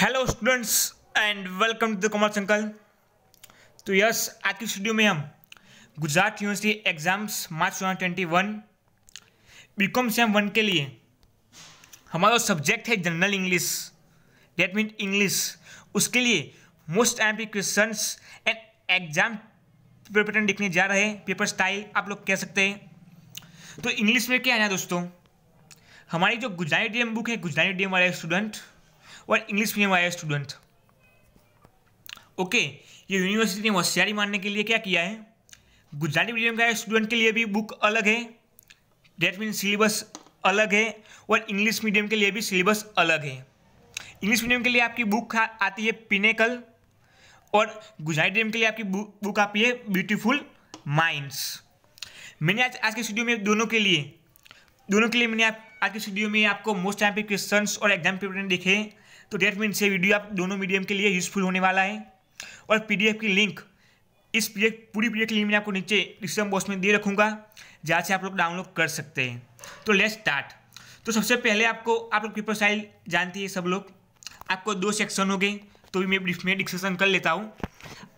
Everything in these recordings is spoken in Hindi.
hello students and welcome to the commerce uncle तो यस आज की स्टूडियो में हम Gujarat university exams March thousand twenty one B com sem one के लिए हमारा सब्जेक्ट है general English that mean English उसके लिए most M P question and exam pattern लिखने जा रहे हैं पेपर स्टाइल आप लोग कह सकते हैं तो इंग्लिश में क्या है दोस्तों हमारी जो गुजरात डी एम बुक है गुजरात डी एम वाले स्टूडेंट और इंग्लिश मीडियम आया स्टूडेंट ओके ये यूनिवर्सिटी ने होशियारी मानने के लिए क्या किया है गुजराती मीडियम का स्टूडेंट के लिए भी बुक अलग है डेट मीन सिलेबस अलग है और इंग्लिश मीडियम के लिए भी सिलेबस अलग है इंग्लिश मीडियम के लिए आपकी बुक आती है पिनेकल और गुजराती मीडियम के लिए आपकी बुक आती है ब्यूटीफुल माइंड्स मैंने आज आज के स्टूडियो में दोनों के लिए दोनों के लिए मैंने आज के स्टूडियो में आपको मोस्ट टाइम पे क्वेश्चन और एग्जाम पेपर देखे तो डेट मीन्स ये वीडियो आप दोनों मीडियम के लिए यूज़फुल होने वाला है और पीडीएफ की लिंक इस पी पूरी पी की लिंक मैं आपको नीचे डिस्क्रिप्शन बॉक्स में दे रखूँगा जहाँ से आप लोग डाउनलोड कर सकते हैं तो लेट स्टार्ट तो सबसे पहले आपको आप लोग पेपर स्टाइल जानती है सब लोग आपको दो सेक्शन हो गए तो भी मैं ब्रीफ में डिस्कशन कर लेता हूँ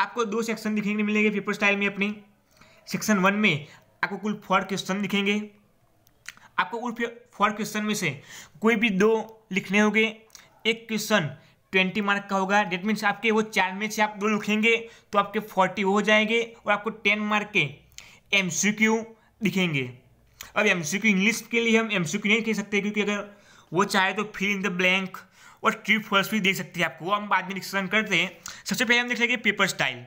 आपको दो सेक्शन दिखेंगे मिलेंगे पेपर स्टाइल में अपनी सेक्शन वन में आपको कुल फोर क्वेश्चन दिखेंगे आपको उल फोर क्वेश्चन में से कोई भी दो लिखने होंगे एक क्वेश्चन ट्वेंटी मार्क का होगा डेट मीन्स आपके वो चार में से आप दो लिखेंगे तो आपके फोर्टी हो जाएंगे और आपको टेन मार्क के एम सी क्यू लिखेंगे अब एम सी क्यू इंग्लिश के लिए हम एम सी क्यू नहीं कह सकते क्योंकि अगर वो चाहे तो फिल इन द ब्लैंक और ट्रिप फर्स्ट भी देख सकते हैं आपको वो हम बाद में डिस्कशन करते हैं सबसे पहले हम देख लेंगे पेपर स्टाइल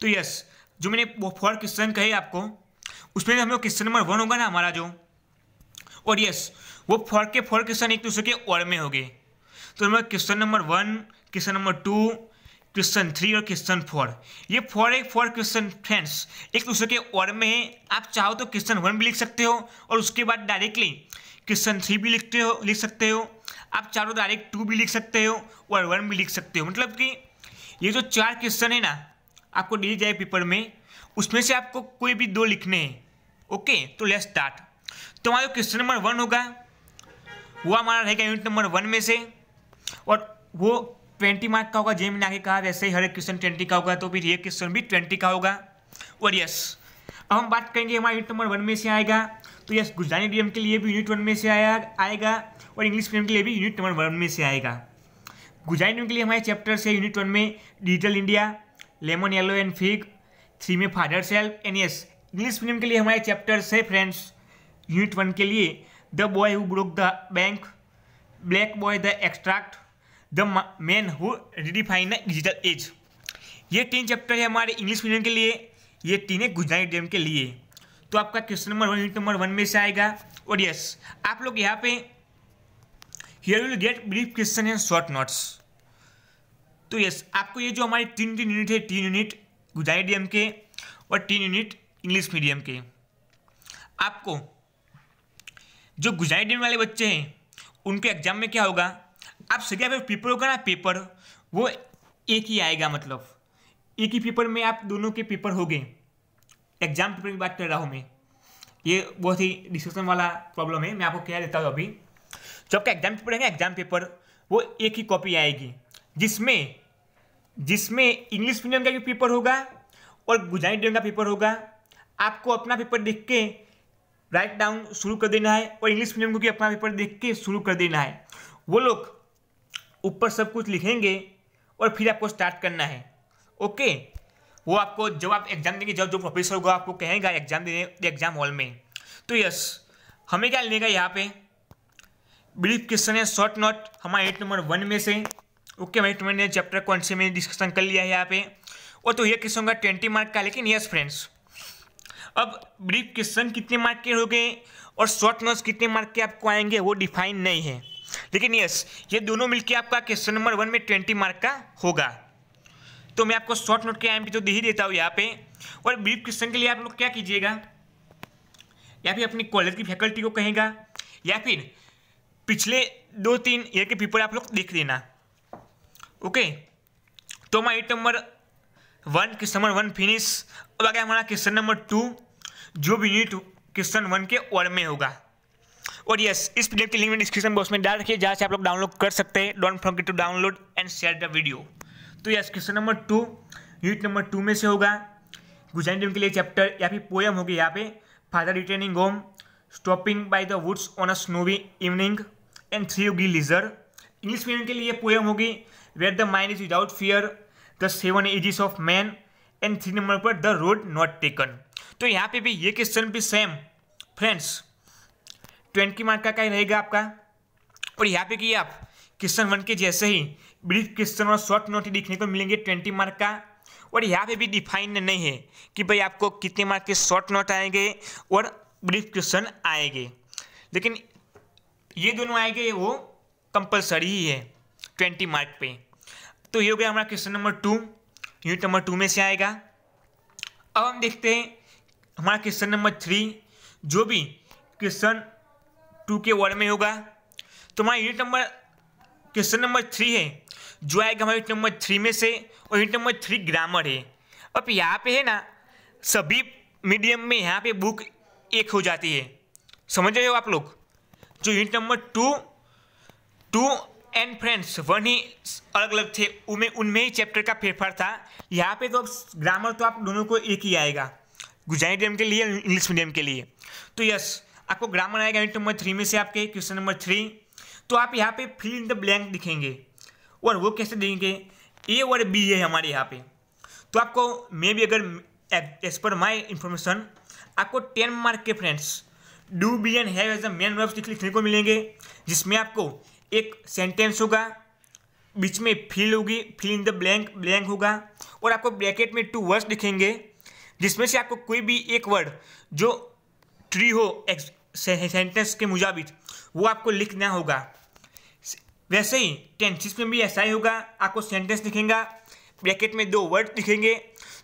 तो यस जो मैंने वो फोर क्वेश्चन कहे आपको उसमें हम लोग क्वेश्चन नंबर वन होगा ना हमारा जो और यस वो फॉर के फोर क्वेश्चन एक दूसरे के और में हो गए तो हमारा question number one question number two question three और क्वेश्चन फोर ये फोर एक फोर क्वेश्चन फ्रेंड्स एक दूसरे के और में है आप चाहो तो क्वेश्चन वन भी लिख सकते हो और उसके बाद डायरेक्टली क्वेश्चन थ्री भी लिखते हो लिख सकते हो आप चाहो डायरेक्ट तो टू भी लिख सकते हो और वन भी लिख सकते हो मतलब कि ये जो चार क्वेश्चन है ना आपको दिए जाए पेपर में उसमें से आपको कोई भी दो लिखने हैं ओके तो लेट स्टार्ट तो हमारा क्वेश्चन नंबर वन होगा वो हमारा रहेगा यूनिट नंबर वन में से और वो ट्वेंटी मार्क का होगा जेम ने आगे कहा वैसे ही हर एक क्वेश्चन ट्वेंटी का होगा तो फिर ये क्वेश्चन भी ट्वेंटी का होगा और यस अब हम बात करेंगे हमारे यूनिट नंबर वन में से आएगा तो यस गुजरानी डीएम के लिए भी यूनिट वन में से आया आएगा और इंग्लिश मीडियम के लिए भी यूनिट नंबर वन में से आएगा गुजरानी के लिए हमारे चैप्टर से यूनिट वन में digital India lemon yellow and fig three में father self and yes English medium के लिए हमारे चैप्टर से फ्रेंड्स यूनिट वन के लिए the boy who broke the bank black boy the extract the man who redefine the digital age ये तीन चैप्टर है हमारे इंग्लिश मीडियम के लिए ये तीन है गुजराती मीडियम के लिए तो आपका question number one unit number one में से आएगा और यस आप लोग यहाँ पे here will get brief question and short notes तो यस आपको ये जो हमारे तीन तीन यूनिट है तीन यूनिट गुजराती मीडियम के और तीन यूनिट इंग्लिश मीडियम के आपको जो गुजराती मीडियम वाले बच्चे हैं उनके एग्जाम में क्या होगा आप सीधे आप पेपर होगा ना पेपर वो एक ही आएगा मतलब एक ही पेपर में आप दोनों के पेपर हो गए एग्जाम पेपर की बात कर रहा हूँ मैं ये बहुत ही डिस्कशन वाला प्रॉब्लम है मैं आपको कह देता हूँ अभी जो आपका एग्जाम पेपर है ना एग्जाम पेपर वो एक ही कॉपी आएगी जिसमें जिसमें इंग्लिश मीडियम का भी पेपर होगा और गुजराती मीडियम का पेपर होगा आपको अपना पेपर देख के राइट डाउन शुरू कर देना है और इंग्लिश मीडियम को भी अपना पेपर देख के शुरू कर देना है वो लोग ऊपर सब कुछ लिखेंगे और फिर आपको स्टार्ट करना है ओके वो आपको जब आप एग्ज़ाम देंगे जब जो प्रोफेसर होगा आपको कहेगा एग्ज़ाम देने एग्ज़ाम हॉल में तो यस हमें क्या लेने का यहाँ पे ब्रीफ क्वेश्चन है शॉर्ट नोट हमारे एट नंबर वन में से ओके हमारे नंबर ने चैप्टर कौन से में डिस्कशन कर लिया है यहाँ पे और तो ये क्वेश्चन होगा ट्वेंटी मार्क का लेकिन यस फ्रेंड्स अब ब्रीफ क्वेश्चन कितने मार्क के हो गए और शॉर्ट नोट्स कितने मार्क के आपको आएंगे वो डिफाइन नहीं है लेकिन यस ये दोनों मिलकर आपका क्वेश्चन नंबर वन में ट्वेंटी मार्क का होगा तो मैं आपको शॉर्ट नोट के आई तो दे ही देता हूँ यहाँ पे और ब्रीफ क्वेश्चन के लिए आप लोग क्या कीजिएगा या फिर अपनी कॉलेज की फैकल्टी को कहेगा या फिर पिछले दो तीन ईयर के पेपर आप लोग देख लेना ओके तो हमारा at number one question number one finish अब आ गया हमारा क्वेश्चन नंबर टू जो भी यूनिट क्वेश्चन वन के और में होगा और यस इस पीडीएफ की लिंक में डिस्क्रिप्शन बॉक्स में डाल रखिए जहाँ से आप लोग डाउनलोड कर सकते हैं don't forget to download and share the video तो yes question number two unit number two में से होगा गुजरात के लिए चैप्टर या फिर पोएम होगी यहाँ पे father returning home stopping by the woods on a snowy evening and three होगी लीजर इंग्लिश मीडियम के लिए पोएम होगी where the mind is without fear the seven ages of man and three number पर द रोड नॉट टेकन तो यहाँ पे भी ये क्वेश्चन भी सेम फ्रेंड्स ट्वेंटी मार्क का ही रहेगा आपका और यहाँ पे कि आप क्वेश्चन वन के जैसे ही ब्रीफ क्वेश्चन और शॉर्ट नोट देखने को मिलेंगे ट्वेंटी मार्क का और यहाँ पे भी डिफाइन नहीं है कि भाई आपको कितने मार्क के शॉर्ट नोट आएंगे और ब्रीफ क्वेश्चन आएंगे लेकिन ये दोनों आएंगे वो कंपलसरी ही है ट्वेंटी मार्क पे तो ये हो गया हमारा question number two unit number two में से आएगा अब हम देखते हैं हमारा क्वेश्चन नंबर थ्री जो भी क्वेश्चन टू के वर्ड में होगा तो हमारा unit number question number three है जो आएगा हमारे यूनिट नंबर थ्री में से और यूनिट नंबर थ्री ग्रामर है अब यहाँ पे है ना सभी मीडियम में यहाँ पे बुक एक हो जाती है समझ रहे हो आप लोग जो unit number two two and friends one ही अलग अलग थे उनमें उनमें ही चैप्टर का फेरफार था यहाँ पे तो अब ग्रामर तो आप दोनों को एक ही आएगा गुजराती मीडियम के लिए इंग्लिश मीडियम के लिए तो यस आपको ग्रामर आएगा यूनिट नंबर थ्री में से आपके क्वेश्चन नंबर थ्री तो आप यहाँ पे फिल इन द ब्लैंक दिखेंगे और वो कैसे देंगे ए और बी है हमारे यहाँ पे तो आपको मे बी अगर एज पर माई इंफॉर्मेशन आपको टेन मार्क के friends do be an have as a main verb लिखने को मिलेंगे जिसमें आपको एक सेंटेंस होगा बीच में फिल होगी fill in the blank blank होगा और आपको ब्रैकेट में टू वर्ड्स लिखेंगे जिसमें से आपको कोई भी एक वर्ड जो ट्री हो सेंटेंस के मुताबिक वो आपको लिखना होगा वैसे ही टेंसिस में भी ऐसा ही होगा आपको सेंटेंस लिखेगा ब्रैकेट में दो वर्ड लिखेंगे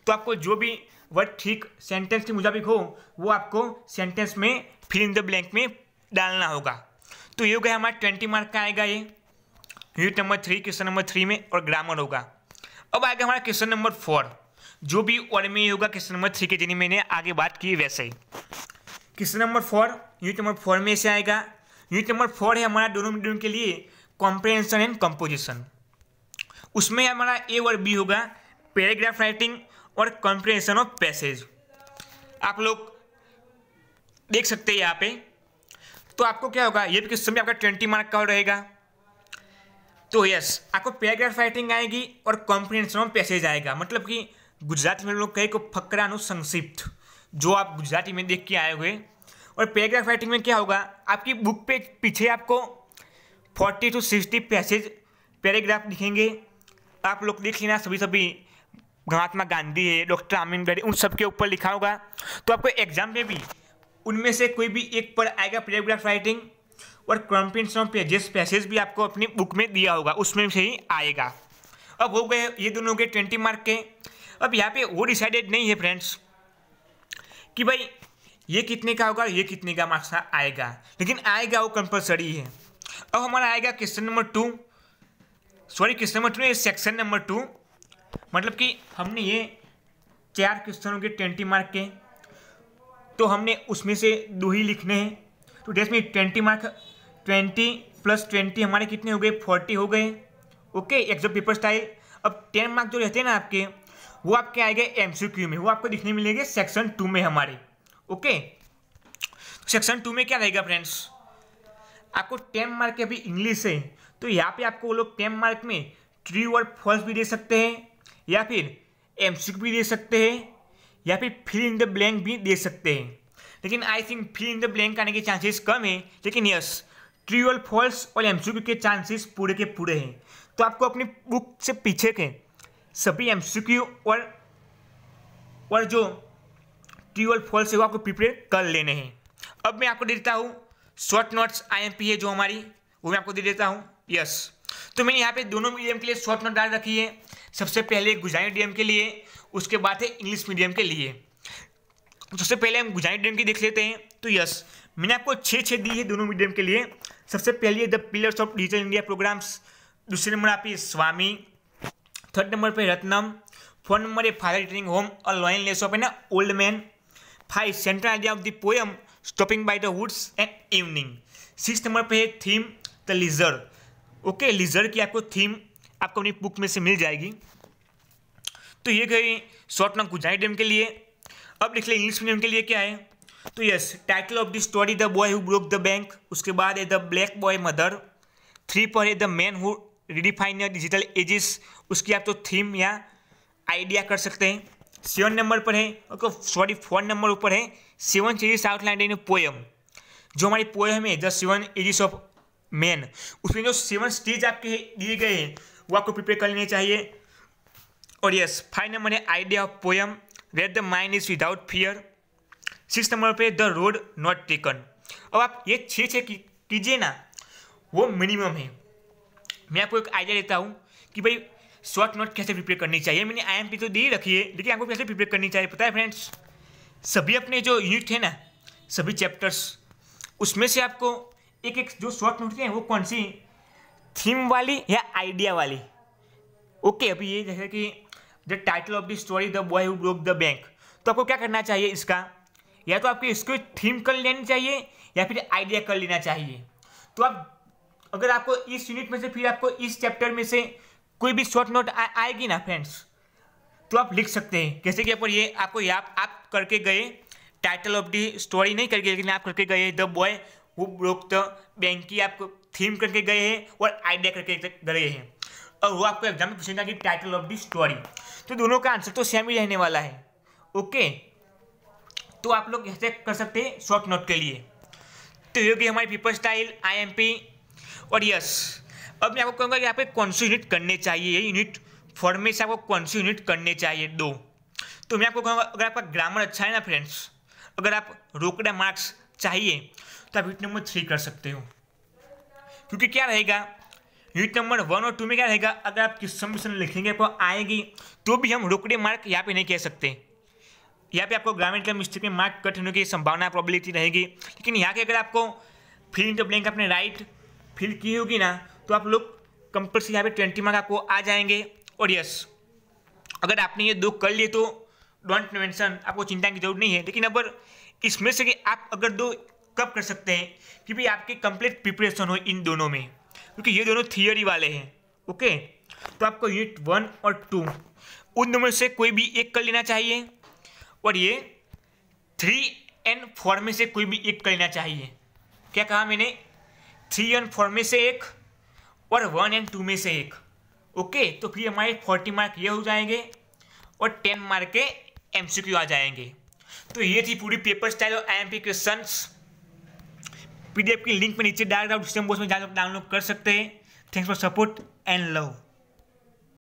तो आपको जो भी वर्ड ठीक सेंटेंस के मुताबिक हो वो आपको सेंटेंस में फिल इन द ब्लैंक में डालना होगा तो ये हो गया हमारा ट्वेंटी मार्क का आएगा ये unit number three question number three में और ग्रामर होगा अब आएगा हमारा क्वेश्चन नंबर फोर जो भी और में होगा क्वेश्चन नंबर थ्री के जिन्हें मैंने आगे बात की वैसे ही question number four unit number four में से आएगा यूनिट नंबर फोर है हमारा दोनों मीडियम के लिए कॉम्प्रेंशन एंड कंपोजिशन उसमें हमारा ए और बी होगा पैराग्राफ राइटिंग और कॉम्प्रेंशन ऑफ पैसेज आप लोग देख सकते हैं यहाँ पे तो आपको क्या होगा ये भी क्वेश्चन में आपका ट्वेंटी मार्क का रहेगा तो यस आपको पैराग्राफ राइटिंग आएगी और कॉम्प्रिहेंशन ऑफ पैसेज आएगा मतलब कि गुजराती में लोग कहे को फकरानु संक्षिप्त जो आप गुजराती में देख के आए हुए और पैराग्राफ राइटिंग में क्या होगा आपकी बुक पे पीछे आपको forty two sixty passage paragraph दिखेंगे आप लोग देख लेना सभी सभी महात्मा गांधी है डॉक्टर आम्बेडकर उन सब के ऊपर लिखा होगा तो आपको एग्जाम में भी उनमें से कोई भी एक पर आएगा पैराग्राफ राइटिंग और क्रम्पिंग्स ऑफ पेजेस पैसेज भी आपको अपनी बुक में दिया होगा उसमें से ही आएगा अब हो गए ये दोनों के ट्वेंटी मार्क के अब यहाँ पे वो डिसाइडेड नहीं है फ्रेंड्स कि भाई ये कितने का होगा ये कितने का मार्क्स आएगा लेकिन आएगा वो कंपलसरी है अब हमारा आएगा question number two sorry question number two section number two मतलब कि हमने ये चार क्वेश्चन होंगे ट्वेंटी मार्क के तो हमने उसमें से दो ही लिखने हैं तो डेट में twenty mark twenty plus twenty हमारे कितने हो गए फोर्टी हो गए ओके एग्जाम पेपर स्टाइल अब टेन मार्क जो रहते हैं ना आपके वो आपके आएगा एमसीक्यू में वो आपको दिखने मिलेंगे सेक्शन टू में हमारे ओके सेक्शन टू में क्या रहेगा फ्रेंड्स आपको टेम मार्क अभी इंग्लिश है तो यहाँ पे आपको वो लोग टेम मार्क में ट्री और फॉल्स भी दे सकते हैं या फिर एम भी दे सकते हैं या फिर फिल इन द ब्लैंक भी दे सकते हैं लेकिन I think fill in the blank आने के चांसेस कम है लेकिन यस ट्री और फॉल्स और एम के चांसेस पूरे के पूरे हैं तो आपको अपनी बुक से पीछे के सभी एम और और जो ट्यूअल फॉल्स है वो आपको प्रिपेयर कर लेने हैं अब मैं आपको दे देता हूँ शॉर्ट नोट्स पी है जो हमारी वो मैं आपको दे देता हूँ यस तो मैंने यहाँ पे दोनों मीडियम के लिए शॉर्ट नोट डाल रखी है सबसे पहले गुजराती मीडियम के लिए उसके बाद है इंग्लिश मीडियम के लिए सबसे पहले हम गुजराती मीडियम की देख लेते हैं तो यस मैंने आपको छः छः दी है दोनों मीडियम के लिए सबसे पहले the pillars of digital India programs दूसरे नंबर आप स्वामी थर्ड नंबर पे रत्नम फोर नंबर है फादर रिटर्निंग होम और lion less of an old man five central idea of the poem stopping by the woods and evening six number पे है theme the leisure okay leisure की आपको थीम आपको अपनी बुक में से मिल जाएगी तो ये गई शॉर्ट नाम गुजराती मीडियम के लिए अब लिख लें इंग्लिश मीडियम के लिए क्या है तो yes title of the story the boy who broke the bank उसके बाद है the black boy mother three पर है द मैन हु रिडिफाइन या डिजिटल एजिस उसकी आप तो थीम या आइडिया कर सकते हैं सेवन नंबर पर है ओके सॉरी फोर नंबर ऊपर है सेवन चेजेस आउटलाइन इन पोएम जो हमारी पोएम है the seven ages of man उसमें जो सेवन स्टेज आपके दिए गए हैं वो आपको प्रिपेयर कर लेने चाहिए और यस फाइव नंबर है idea of poem where the mind is without fear six number पे द रोड नॉट टेकन अब आप ये छः छः कीजिए ना वो मिनिमम है मैं आपको एक आइडिया देता हूँ कि भाई शॉर्ट नोट कैसे प्रिपेयर करनी चाहिए मैंने आई तो दे रखी है लेकिन आपको कैसे प्रिपेयर करनी चाहिए पता है फ्रेंड्स सभी अपने जो यूनिट है ना सभी चैप्टर्स उसमें से आपको एक एक जो शॉर्ट नोट है वो कौन सी थीम वाली या आइडिया वाली ओके अभी ये जैसे कि the title of the story the boy who broke the bank तो आपको क्या करना चाहिए इसका या तो आपको इसको थीम कर लेनी चाहिए या फिर आइडिया कर लेना चाहिए तो आप अगर आपको इस यूनिट में से फिर आपको इस चैप्टर में से कोई भी शॉर्ट नोट आएगी ना फ्रेंड्स तो आप लिख सकते हैं जैसे कि आपको ये आपको आप, आप करके गए टाइटल ऑफ दी स्टोरी नहीं करके लेकिन आप करके गए द बॉय वो ब्रोक द बैंक की आपको थीम करके गए हैं और आइडिया करके गए हैं और वो आपको एग्जाम में पूछेगा कि टाइटल ऑफ दी स्टोरी तो दोनों का आंसर तो सेम ही रहने वाला है ओके तो आप लोग ऐसे कर सकते हैं शॉर्ट नोट के लिए तो योगी हमारी पीपल स्टाइल पी और यस अब मैं आपको कहूँगा कि आपको कौन सी यूनिट करने चाहिए ये यूनिट फॉर्मेट से आपको कौन सी यूनिट करने चाहिए दो तो मैं आपको कहूँगा अगर आपका ग्रामर अच्छा है ना फ्रेंड्स अगर आप रोकड़ा मार्क्स चाहिए तो आप यूनिट नंबर थ्री कर सकते हो क्योंकि क्या रहेगा यूनिट नंबर वन और टू में क्या रहेगा अगर आप किस्म समय लिखेंगे आपको आएगी तो भी हम रोकड़े मार्क यहाँ पर नहीं कह सकते यहाँ पे आपको ग्रामीण का मिस्टेक में मार्क कट होने की संभावना प्रॉबिलिटी रहेगी लेकिन यहाँ के अगर आपको फिलिंग द ब्लैंक अपने राइट फिल की होगी ना तो आप लोग कंपल्सरी यहाँ पे ट्वेंटी मार्क आपको आ जाएंगे और यस अगर आपने ये दो कर लिए तो डोंट मेंशन आपको चिंता की जरूरत नहीं है लेकिन अगर इसमें से कि आप अगर दो कब कर सकते हैं कि भाई आपकी कंप्लीट प्रिपरेशन हो इन दोनों में क्योंकि ये दोनों थियोरी वाले हैं ओके तो आपको यूनिट वन और टू उन दोनों से कोई भी एक कर लेना चाहिए और ये थ्री एंड फोर में से कोई भी एक कर लेना चाहिए क्या कहा मैंने थ्री एंड फोर में से एक और वन एंड टू में से एक ओके तो फिर हमारे फोर्टी मार्क ये हो जाएंगे और टेन मार्क के एम आ जाएंगे तो ये थी पूरी पेपर स्टाइल और I M P D PDF की लिंक में नीचे डायरेक्ट डिस्टम बॉक्स में जाकर डाउनलोड कर सकते हैं thanks for support and love